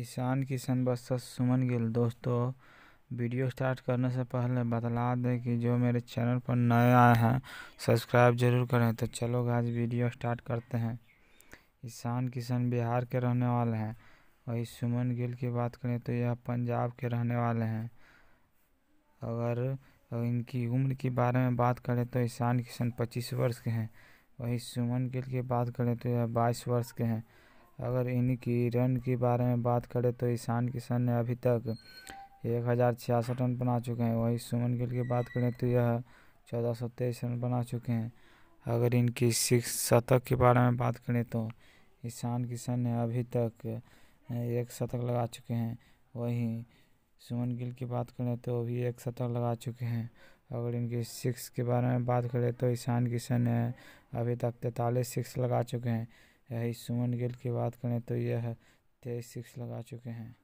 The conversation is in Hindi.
ईशान किशन बस सुमन गिल दोस्तों वीडियो स्टार्ट करने से पहले बतला दें कि जो मेरे चैनल पर नए आए हैं सब्सक्राइब जरूर करें तो चलो आज वीडियो स्टार्ट करते हैं ईशान किशन बिहार के रहने वाले हैं वही सुमन गिल की बात करें तो यह पंजाब के रहने वाले हैं अगर इनकी उम्र के बारे में बात करें तो ईशान किशन पच्चीस वर्ष के हैं वही सुमन गिल की बात करें तो यह बाईस वर्ष के हैं अगर इनकी रन के बारे में बात करें तो ईशान किशन ने अभी तक एक हज़ार छियासठ रन बना चुके हैं वहीं सुमन गिल की बात करें तो यह चौदह सौ तेईस रन बना चुके हैं अगर इनकी सिक्स शतक के बारे में बात करें तो ईशान किशन ने अभी तक एक शतक लगा चुके हैं वहीं सुमन गिल की बात करें तो भी एक शतक लगा चुके हैं अगर इनकी सिक्स के बारे में बात करें तो ईशान किशन ने अभी तक तैंतालीस सिक्स लगा चुके हैं यही सुमन गिल की बात करें तो यह तेईस सिक्स लगा चुके हैं